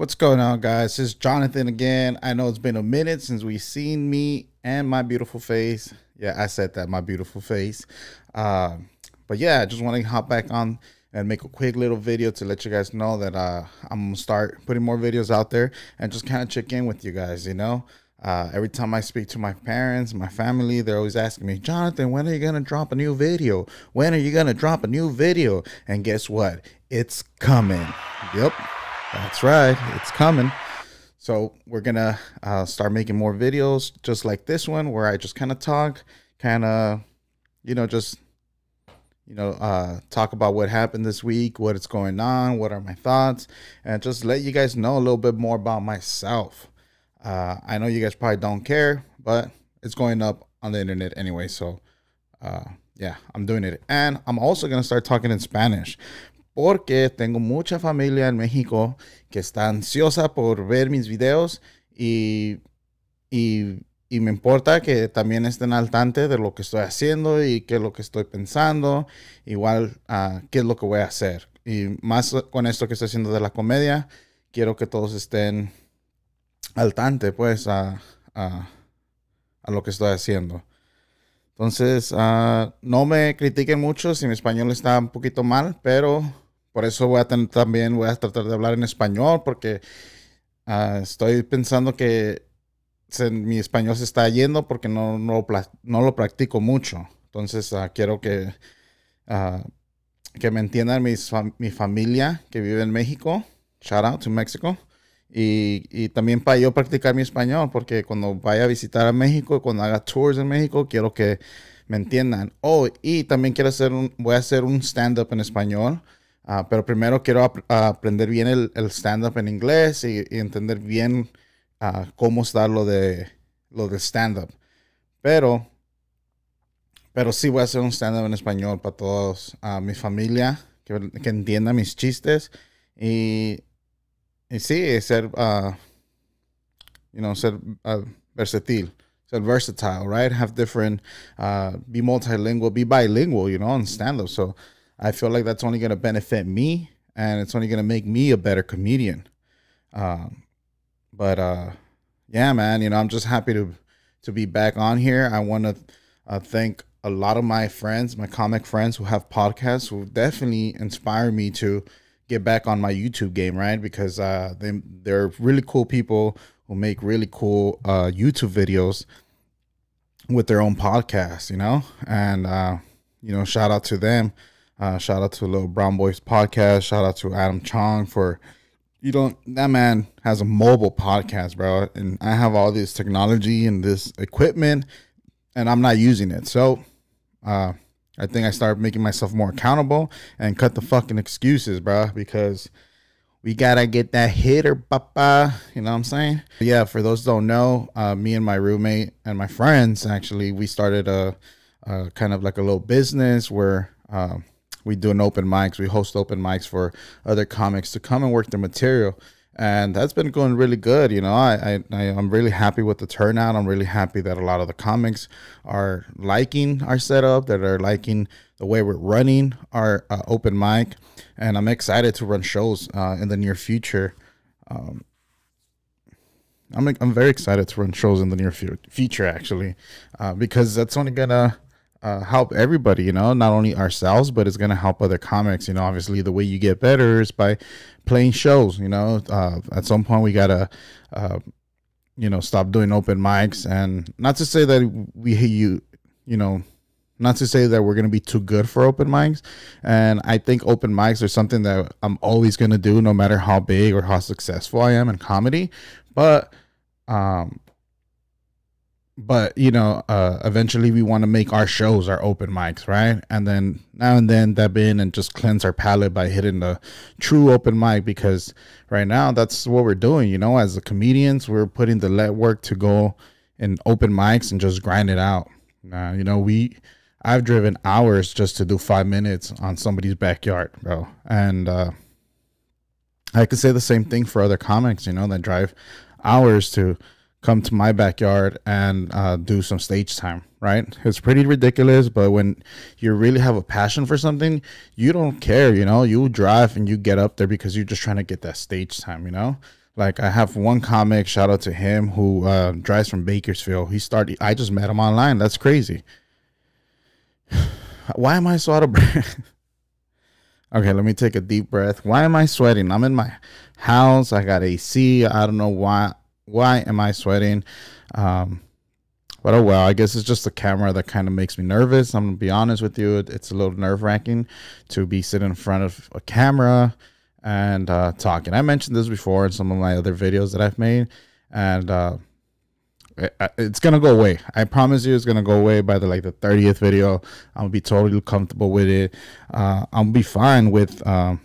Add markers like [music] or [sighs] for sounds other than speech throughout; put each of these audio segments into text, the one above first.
What's going on, guys? It's Jonathan again. I know it's been a minute since we've seen me and my beautiful face. Yeah, I said that, my beautiful face. Uh, but yeah, I just want to hop back on and make a quick little video to let you guys know that uh, I'm going to start putting more videos out there and just kind of check in with you guys, you know? Uh, every time I speak to my parents, my family, they're always asking me, Jonathan, when are you going to drop a new video? When are you going to drop a new video? And guess what? It's coming. Yep. That's right, it's coming. So we're gonna uh, start making more videos just like this one, where I just kind of talk, kind of, you know, just you know, uh, talk about what happened this week, what is going on, what are my thoughts, and just let you guys know a little bit more about myself. Uh, I know you guys probably don't care, but it's going up on the internet anyway. So, uh, yeah, I'm doing it. And I'm also going to start talking in Spanish porque tengo mucha familia en México que está ansiosa por ver mis videos y, y, me importa que también estén al tanto de lo que estoy haciendo y qué es lo que estoy pensando, igual ah, qué es lo que voy a hacer. Y más con esto que estoy haciendo de la comedia, quiero que todos estén al tanto, pues, a, lo que estoy haciendo. Entonces, ah, no me critiquen mucho si mi español está un poquito mal, pero por eso voy a también voy a tratar de hablar en español porque ah, estoy pensando que mi español se está yendo porque no, no, lo practico mucho. Entonces ah, quiero que, ah, que me entiendan mi familia que vive en México. Shout out to Mexico. Y, también para yo practicar mi español, porque cuando vaya a visitar a México, cuando haga tours en México, quiero que me entiendan. Oh, y también quiero hacer un, voy a hacer un stand-up en español Ah, pero primero quiero aprender bien el, stand-up en inglés y, entender bien ah, cómo está lo de, lo de stand-up. Pero, pero sí voy a hacer un stand-up en español para todos, mi familia, que, que, entienda mis chistes y, y sí, ser, ah, you know, ser versátil. Ser versatile, right? Have different, be multilingual, be bilingual, you know, in stand-up. So, I feel like that's only going to benefit me and it's only going to make me a better comedian. Um, but uh, yeah, man, you know, I'm just happy to to be back on here. I want to uh, thank a lot of my friends, my comic friends who have podcasts who definitely inspire me to get back on my YouTube game, right? Because uh, they they're really cool people who make really cool uh, YouTube videos with their own podcast, you know, and uh, you know, shout out to them. Uh, shout out to Little Brown Boys Podcast. Shout out to Adam Chong for you don't that man has a mobile podcast, bro. And I have all this technology and this equipment and I'm not using it. So uh, I think I start making myself more accountable and cut the fucking excuses, bro, because we gotta get that hitter, papa. You know what I'm saying? But yeah, for those don't know, uh, me and my roommate and my friends actually we started a, a, kind of like a little business where um, we do an open mics. We host open mics for other comics to come and work their material. And that's been going really good. You know, I, I, am really happy with the turnout. I'm really happy that a lot of the comics are liking our setup, that are liking the way we're running our uh, open mic. And I'm excited to run shows uh, in the near future. Um, I'm, I'm very excited to run shows in the near future, actually, uh, because that's only gonna uh, help everybody, you know, not only ourselves, but it's going to help other comics. You know, obviously, the way you get better is by playing shows. You know, uh, at some point, we got to, uh, you know, stop doing open mics. And not to say that we, you, you know, not to say that we're going to be too good for open mics. And I think open mics are something that I'm always going to do, no matter how big or how successful I am in comedy. But um, but you know, uh, eventually we want to make our shows our open mics, right? And then now and then dab in and just cleanse our palate by hitting the true open mic because right now that's what we're doing. You know, as the comedians, we're putting the work to go and open mics and just grind it out. Uh, you know, we I've driven hours just to do five minutes on somebody's backyard, bro, and uh, I could say the same thing for other comics. You know, that drive hours to come to my backyard and uh, do some stage time, right? It's pretty ridiculous, but when you really have a passion for something, you don't care, you know? You drive and you get up there because you're just trying to get that stage time, you know? Like I have one comic, shout out to him, who uh, drives from Bakersfield. He started, I just met him online. That's crazy. [sighs] Why am I so out of [laughs] breath? okay, let me take a deep breath. Why am I sweating? I'm in my house. I got AC. I don't know why why am I sweating? Um, but oh well, I guess it's just the camera that kind of makes me nervous. I'm gonna be honest with you, it, it's a little nerve wracking to be sitting in front of a camera and uh, talking. I mentioned this before in some of my other videos that I've made, and uh, it, it's gonna go away. I promise you, it's gonna go away by the like the 30th video. I'm gonna be totally comfortable with it. Uh, I'll be fine with. Um,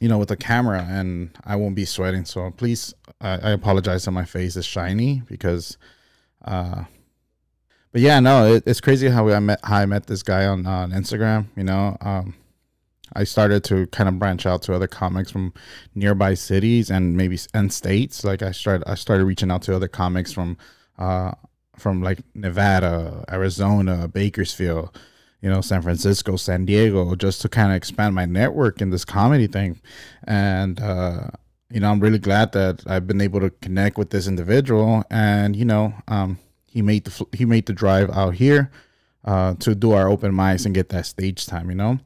you know, with the camera and I won't be sweating. So please, I, I apologize that my face is shiny because, uh, but yeah, no, it, it's crazy how I met, how I met this guy on, uh, on Instagram, you know, um, I started to kind of branch out to other comics from nearby cities and maybe and states. Like I started, I started reaching out to other comics from, uh, from like Nevada, Arizona, Bakersfield, you know, San Francisco, San Diego, just to kind of expand my network in this comedy thing. And, uh, you know, I'm really glad that I've been able to connect with this individual. And, you know, um, he made the, he made the drive out here. Uh, to do our open mics and get that stage time, you know?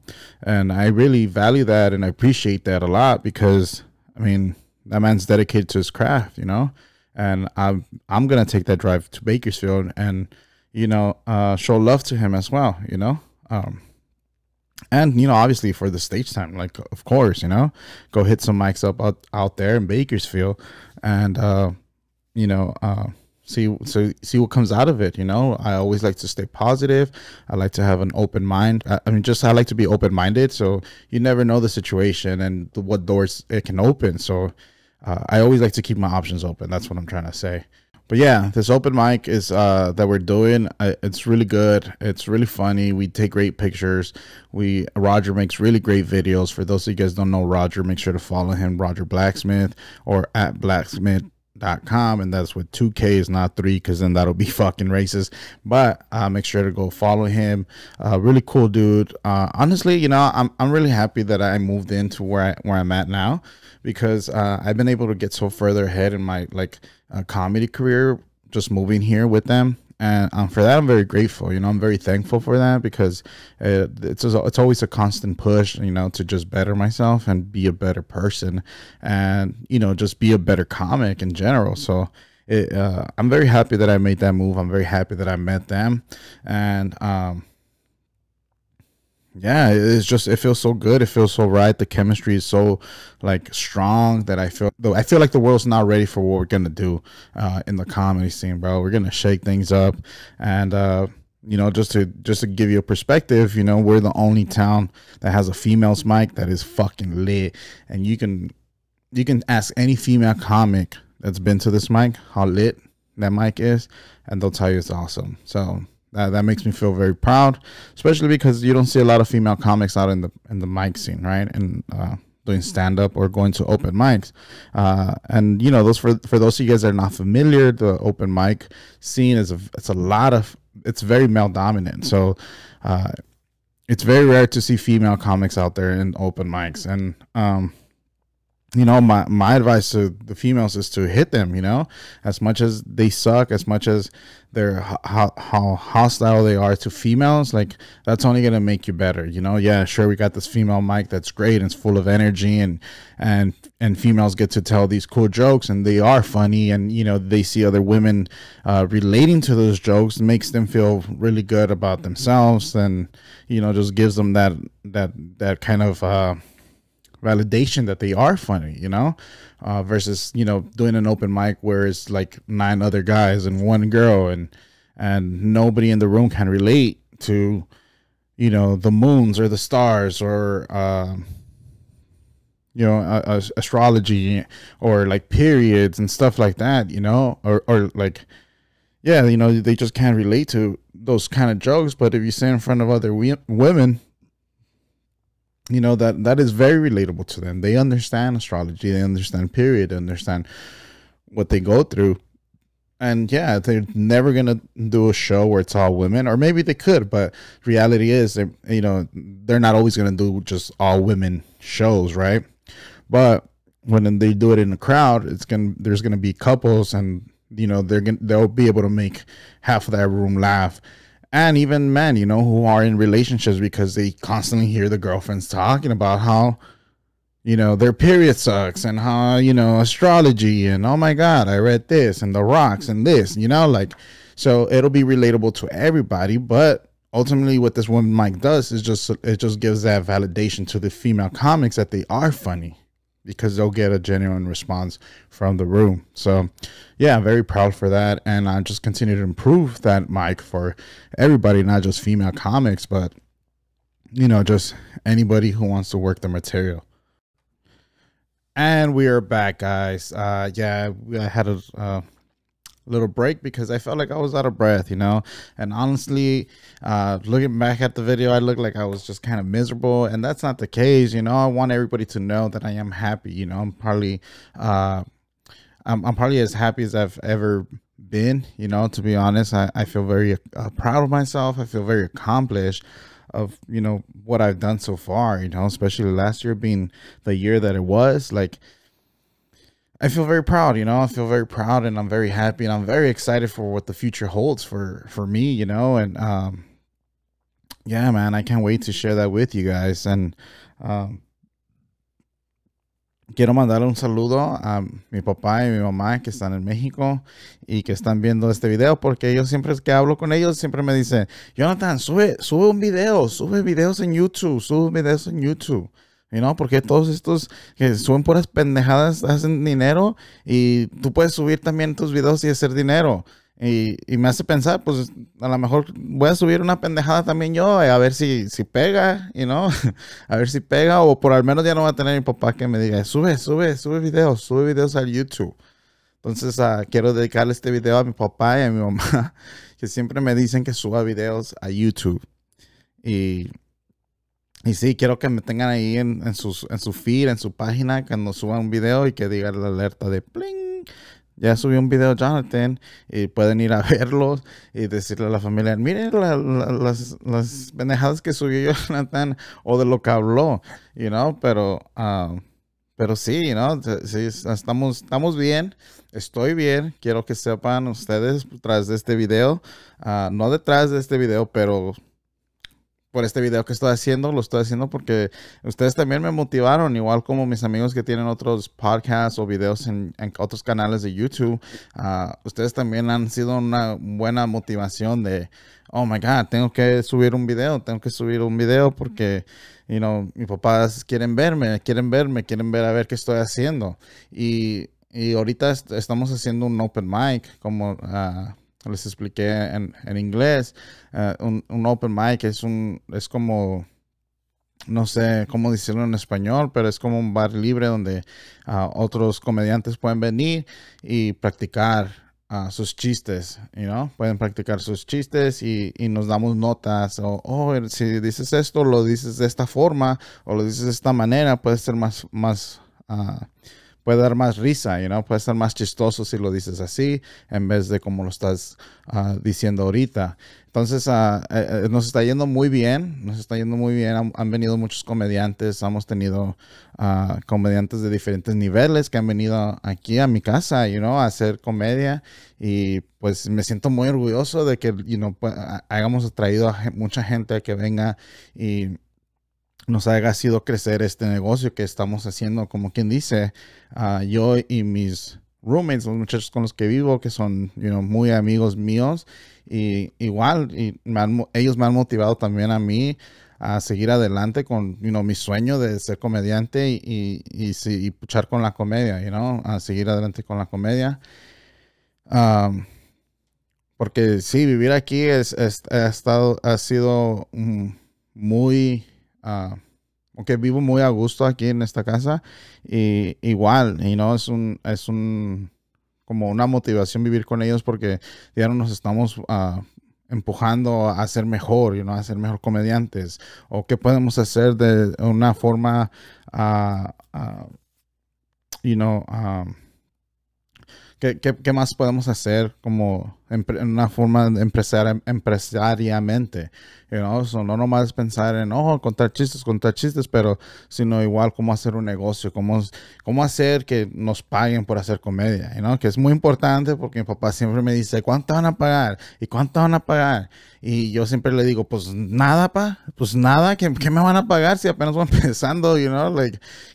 And I really value that and I appreciate that a lot because, I mean, that man's dedicated to his craft, you know? And I'm, I'm going to take that drive to Bakersfield and, you know, uh, show love to him as well, you know? Um, and you know, obviously for the stage time, like of course, you know, go hit some mics up out, out there in Bakersfield, and uh, you know, uh, see so see what comes out of it. You know, I always like to stay positive. I like to have an open mind. I, mean, just I like to be open minded. So you never know the situation and what doors it can open. So uh, I always like to keep my options open. That's what I'm trying to say but yeah, this open mic is uh, that we're doing. Uh, it's really good. It's really funny. We take great pictures. We Roger makes really great videos. For those of you guys don't know Roger, make sure to follow him, Roger Blacksmith, or at Blacksmith dot com and that's with two K is not three because then that'll be [laughs] fucking racist but uh, make sure to go follow him uh, really cool dude uh, honestly you know I'm, I'm really happy that i moved into where i where i'm at now because uh, i've been able to get so further ahead in my like uh, comedy career just moving here with them and um, for that i'm very grateful you know i'm very thankful for that because it, uh, it's it's always a constant push you know to just better myself and be a better person and you know just be a better comic in general so it, uh, i'm very happy that i made that move i'm very happy that i met them and um, yeah it's just it feels so good it feels so right the chemistry is so like strong that i feel though i feel like the world's not ready for what we're gonna do uh, in the comedy scene bro we're gonna shake things up and uh, you know just to just to give you a perspective you know we're the only town that has a female's mic that is fucking lit and you can you can ask any female comic that's been to this mic how lit that mic is and they'll tell you it's awesome so that that makes me feel very proud, especially because you don't see a lot of female comics out in the in the mic scene, right? And uh, doing stand up or going to open mics. Uh, and you know, those for for those of you guys that are not familiar, the open mic scene is a it's a lot of it's very male dominant. So uh, it's very rare to see female comics out there in open mics, and um, you know my my advice to the females is to hit them you know as much as they suck as much as they're how, how hostile they are to females like that's only going to make you better you know yeah sure we got this female mic that's great and it's full of energy and and and females get to tell these cool jokes and they are funny and you know they see other women uh, relating to those jokes makes them feel really good about themselves and you know just gives them that that that kind of uh, validation that they are funny, you know, uh, versus you know doing an open mic where it's like nine other guys and one girl and and nobody in the room can relate to you know the moons or the stars or uh, you know astrology or like periods and stuff like that, you know, or or like yeah, you know they just can't relate to those kind of jokes. But if you stand in front of other we- women you know that that is very relatable to them they understand astrology they understand period they understand what they go through and yeah they're never gonna do a show where it's all women or maybe they could but reality is they you know they're not always gonna do just all women shows right but when they do it in a crowd it's gonna there's gonna be couples and you know they're gonna they'll be able to make half of that room laugh and even men, you know, who are in relationships because they constantly hear the girlfriends talking about how, you know, their period sucks and how, you know, astrology and oh my God, I read this and the rocks and this, you know, like, so it'll be relatable to everybody. But ultimately, what this woman Mike does is just, it just gives that validation to the female comics that they are funny because they'll get a genuine response from the room. So, yeah, I'm very proud for that. And I just continue to improve that mic for everybody, not just female comics, but, you know, just anybody who wants to work the material. And we are back, guys. Uh, yeah, I had a uh, little break because I felt like I was out of breath, you know. And honestly, uh, looking back at the video, I looked like I was just kind of miserable, and that's not the case, you know. I want everybody to know that I am happy, you know. I'm probably, uh, I'm, I'm probably as happy as I've ever been, you know. To be honest, I, I feel very uh, proud of myself. I feel very accomplished of you know what I've done so far, you know, especially last year being the year that it was like I feel very proud, you know. I feel very proud and I'm very happy and I'm very excited for what the future holds for for me, you know, and um yeah, man, I can't wait to share that with you guys and um Quiero mandar un saludo a mi papá y mi mamá que están en México y que están viendo este video porque ellos siempre que hablo con ellos siempre me dicen, Jonathan, sube, sube un video, sube videos en YouTube, sube videos en YouTube. Y no, porque todos estos que suben puras pendejadas hacen dinero y tú puedes subir también tus videos y hacer dinero. Y, me hace pensar, pues a lo mejor voy a subir una pendejada también yo, eh, a ver si, si pega, y no, [laughs] a ver si pega, o por al menos ya no va a tener mi papá que me diga, sube, sube, sube videos, sube videos al YouTube. Entonces ah, quiero dedicarle este video a mi papá y a mi mamá, [laughs] que siempre me dicen que suba videos a YouTube. Y y sí, quiero que me tengan ahí en, sus, su feed, en su página, cuando suba un video y que diga la alerta de pling. Ya subí un video, Jonathan, y pueden ir a [laughs] verlo y decirle a la familia, miren las, las que subió [laughs] Jonathan o de lo que habló, you know? pero, ah, pero sí, ¿no? Sí, estamos, estamos bien, estoy bien, quiero que sepan ustedes tras de este video, ah, no detrás de este video, pero por este video que estoy haciendo, lo estoy haciendo porque ustedes también me motivaron, igual como mis amigos que tienen otros podcasts o videos en, otros canales de YouTube, ah, ustedes también han sido una buena motivación de, oh my God, tengo que subir un video, tengo que subir un video porque, you know, mis papás quieren verme, quieren verme, quieren ver a ver qué estoy haciendo. Y, ahorita estamos haciendo un open mic, como... Ah, les expliqué en, en inglés, eh, un, open mic es, un, es como, no sé cómo decirlo en español, pero es como un bar libre donde ah, otros comediantes pueden venir y practicar. Ah, sus chistes, you know? pueden practicar sus chistes y, nos damos notas o oh, si dices esto, lo dices de esta forma o lo dices de esta manera, puede ser más, más ah, puede dar más risa, you know? puede ser más chistoso si lo dices así en vez de como lo estás ah, diciendo ahorita. Entonces, ah, eh, eh, nos está yendo muy bien, nos está yendo muy bien. Han, venido muchos comediantes, hemos tenido ah, comediantes de diferentes niveles que han venido aquí a mi casa, you a hacer comedia. Y pues me siento muy orgulloso de que, you know, hayamos atraído a mucha gente a que venga y nos ha sido crecer este negocio que estamos haciendo, como quien dice, ah, yo y mis roommates, los muchachos con los que vivo, que son you know, muy amigos míos, y igual, ellos me han motivado también a mí a seguir adelante con you mi sueño de ser comediante y, y, puchar con la comedia, you know, a seguir adelante con la comedia. porque sí, vivir aquí ha sido mm, muy aunque ah, vivo muy a gusto aquí en esta casa, y igual, y no es un, es un, como una motivación vivir con ellos porque ya no nos estamos ah, empujando a ser mejor, y no a ser mejor comediantes, o qué podemos hacer de una forma, ah, y no qué, más podemos hacer como ...en una forma empresarial... empresariamente, ¿no? no nomás pensar en, oh, contar chistes, contar chistes, pero sino igual cómo hacer un negocio, cómo, cómo hacer que nos paguen por hacer comedia, ¿no? que es muy importante porque mi papá siempre me dice, ¿cuánto van a pagar? ¿Y cuánto van a pagar? Y yo siempre le digo, pues nada, pa, pues nada, ¿qué, me van a pagar si apenas van [laughs] empezando, you know?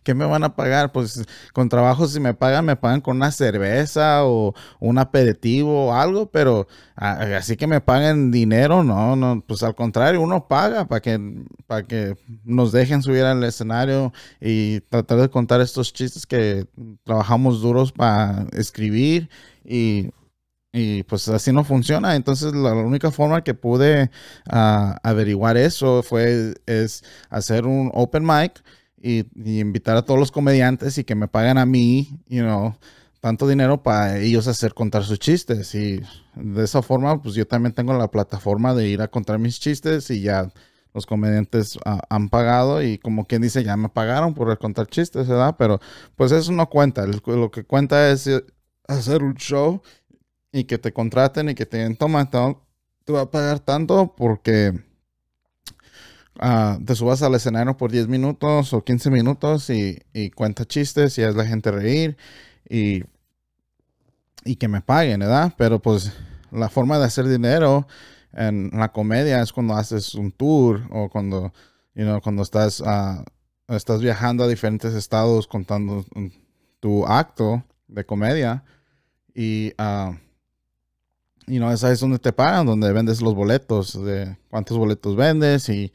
¿qué me van a pagar? Pues con trabajo si me pagan, me pagan con una cerveza o un aperitivo o algo, pero pero así que me paguen dinero, no, no, pues al contrario, uno paga para que, para que nos dejen subir al escenario y tratar de contar estos chistes que trabajamos duros para escribir y pues así no funciona. Entonces la, única forma que pude ah, averiguar eso fue es hacer un open mic y, y, invitar a todos los comediantes y que me paguen a mí, you know, tanto dinero para ellos hacer contar sus chistes. Y de esa forma, pues yo también tengo la plataforma de ir a contar mis chistes y ya los comediantes ah, han pagado y como quien dice, ya me pagaron por contar chistes, ¿verdad? Pero pues eso no cuenta. Lo que cuenta es eh, hacer un show y que te contraten y que te den toma, te va a pagar tanto porque... Ah, te subas al escenario por 10 minutos o 15 minutos y, y cuenta chistes y haz la gente reír y y que me paguen, ¿verdad? Pero pues la forma de hacer dinero en la comedia es cuando haces un tour o cuando, cuando estás, ah, estás viajando a diferentes estados contando tu acto de comedia y, uh, you esa es donde te pagan, donde vendes los boletos, de cuántos boletos vendes y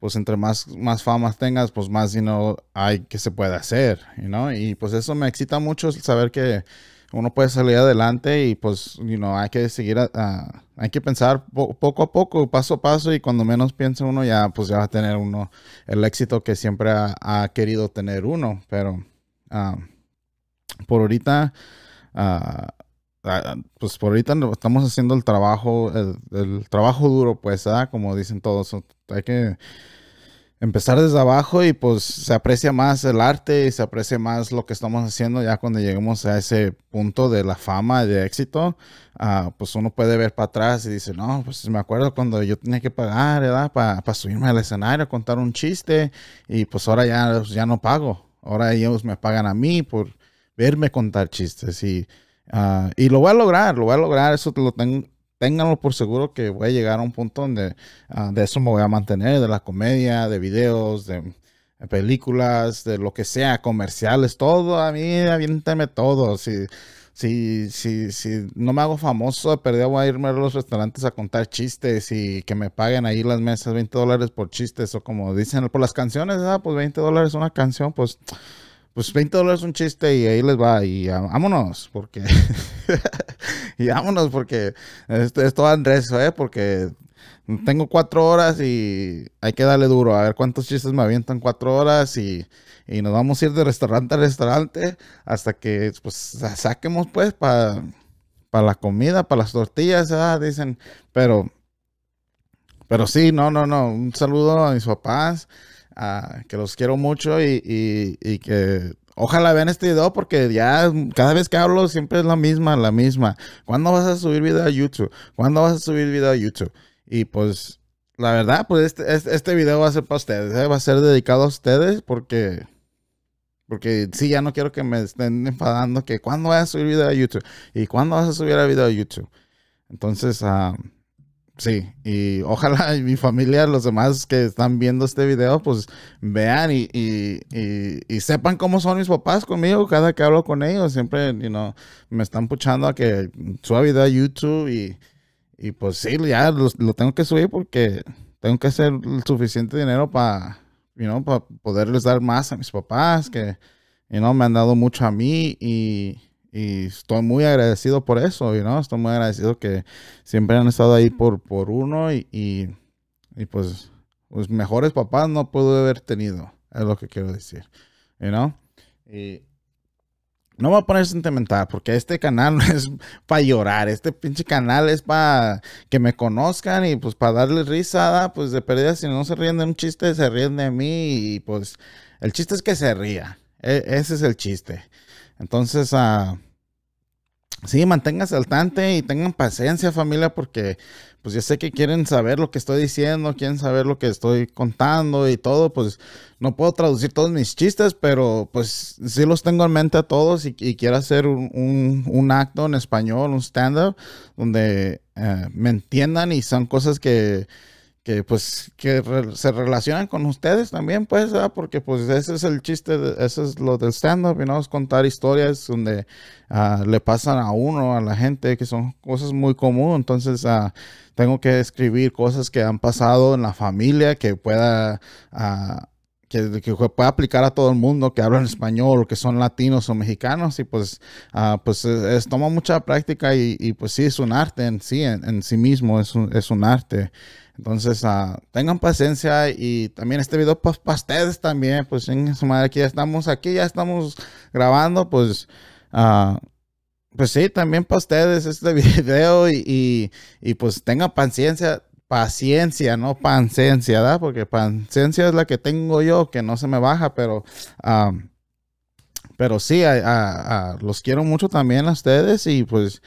pues entre más, más famas tengas, pues más dinero hay que se puede hacer, you Y pues eso me excita mucho saber que uno puede salir adelante y pues, you know, hay que seguir, hay que pensar poco a poco, paso a paso y cuando menos piensa uno ya, pues ya va a tener uno el éxito que siempre ha, querido tener uno, pero ah, por ahorita, ah, ah, pues por ahorita estamos haciendo el trabajo, el, trabajo duro, pues, como dicen todos, hay que empezar desde abajo y pues se aprecia más el arte y se aprecia más lo que estamos haciendo ya cuando lleguemos a ese punto de la fama, de éxito, ah, pues uno puede ver para atrás y dice, no, pues me acuerdo cuando yo tenía que pagar, ¿verdad? Para subirme al escenario, contar un chiste y pues ahora ya, pues, ya no pago, ahora ellos me pagan a mí por verme contar chistes y... Ah, y lo voy a lograr, lo voy a lograr, eso lo tengo, ténganlo por seguro que voy a llegar a un punto donde ah, de eso me voy a mantener, de la comedia, de videos, de películas, de lo que sea, comerciales, todo, a mí aviénteme todo. Si, si, si, si no me hago famoso, perdí voy a irme a los restaurantes a contar chistes y que me paguen ahí las mesas 20 dólares por chistes o como dicen por las canciones, ah, pues 20 dólares una canción, pues pues 20 dólares un chiste y ahí les va y vámonos, porque, [laughs] y vámonos, porque esto, esto Andrés, ¿eh? Porque tengo cuatro horas y hay que darle duro, a ver cuántos chistes me avientan cuatro horas y, y nos vamos a ir de restaurante a restaurante hasta que, pues, saquemos, pues, para para la comida, para las tortillas, ¿eh? dicen, pero... Pero sí, no, no, no. Un saludo a mis papás, Ah, que los quiero mucho y, que ojalá vean este video porque ya cada vez que hablo siempre es la misma, la misma. ¿Cuándo vas a subir video a YouTube? ¿Cuándo vas a subir video a YouTube? Y pues la verdad, pues este, este, este video va a ser para ustedes, ¿eh? va a ser dedicado a ustedes porque... Porque sí, ya no quiero que me estén enfadando que cuándo vas a subir video a YouTube y cuándo vas a subir a video a YouTube. Entonces, a ah, Sí, y ojalá mi familia, los demás que están viendo este video, pues vean y, sepan cómo son mis papás conmigo. Cada que hablo con ellos, siempre you know, me están puchando a que suba a YouTube y, y pues sí, ya lo, tengo que subir porque tengo que hacer el suficiente dinero para you know, para poderles dar más a mis papás que you know, me han dado mucho a mí y y estoy muy agradecido por eso, you ¿no? Estoy muy agradecido que siempre han estado ahí por, por uno y, y, pues los pues mejores papás no puedo haber tenido, es lo que quiero decir, you Y no me voy a poner sentimental porque este canal [laughs] no es para llorar, este pinche canal es para que me conozcan y pues para darle risada, pues de pérdida, si no se ríen de un chiste, se ríen de mí y pues el chiste es que se ría, e-, ese es el chiste. Entonces, ah, sí, manténganse al tanto y tengan paciencia familia porque pues ya sé que quieren saber lo que estoy diciendo, quieren saber lo que estoy contando y todo, pues no puedo traducir todos mis chistes, pero pues sí los tengo en mente a todos y, quiero hacer un, acto en español, un stand-up, donde eh, me entiendan y son cosas que que pues que se relacionan con ustedes también, pues, porque pues ese es el chiste, de, ese es lo del stand-up, contar historias donde ah, le pasan a uno, a la gente, que son cosas muy comunes, entonces ah, tengo que escribir cosas que han pasado en la familia, que pueda... Ah, que, pueda aplicar a todo el mundo que hablan español o que son latinos o mexicanos y pues, pues es, toma mucha práctica y, pues sí es un arte en sí, en, sí mismo es un, es un arte. Entonces, ah, tengan paciencia y también este video pues, para ustedes también, pues en su madre, aquí ya estamos, aquí ya estamos grabando, pues, ah, pues sí, también para ustedes este [laughs] video y, pues tengan paciencia, paciencia, no paciencia, ¿verdad? Porque paciencia es la que tengo yo, que no se me baja, pero... Ah, pero sí, los quiero mucho también a ustedes y pues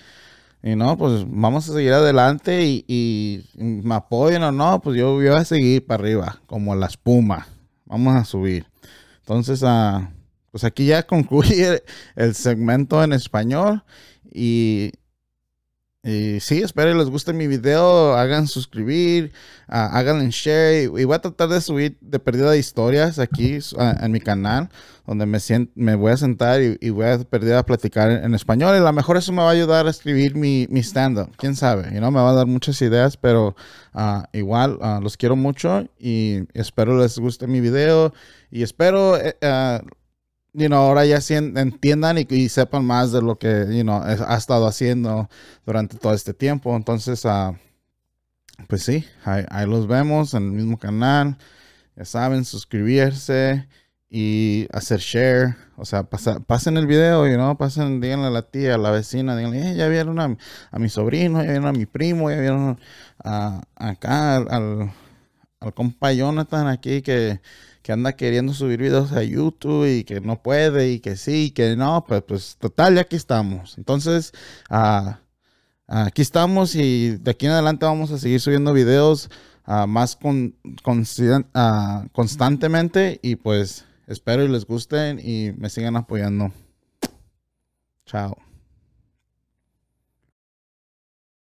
y no, pues vamos a seguir adelante y, me apoyen o no, pues yo voy a seguir para arriba, como la espuma. Vamos a subir. Entonces, ah, pues aquí ya concluye el segmento en español y y sí, espero les guste mi video, hagan suscribir, hagan ah, en share. Y voy a tratar de subir de Perdida de historias aquí ah, en mi canal, donde me, me voy a sentar y, voy a perder a platicar en, español. Y a lo mejor eso me va a ayudar a escribir mi, mi stand-up. Quién sabe, y no me va a dar muchas ideas, pero ah, igual los quiero mucho y espero les guste mi video. Y espero eh, you know, ahora ya entiendan y, sepan más de lo que, you ha estado haciendo durante todo este tiempo. Entonces, ah, pues sí, ahí, los vemos en el mismo canal. Ya saben, suscribirse y hacer share. O sea, pasen el video, you know, pasen, díganle a la tía, a la vecina, díganle, eh, ya vieron a, mi sobrino, ya vieron a mi primo, ya vieron acá al, al compa Jonathan aquí que que anda queriendo subir videos a YouTube y que no puede y que sí y que no, pues, pues total, ya aquí estamos. Entonces, ah, aquí estamos y de aquí en adelante vamos a seguir subiendo videos ah, más con, ah, constantemente y pues espero y les gusten y me sigan apoyando. Chao.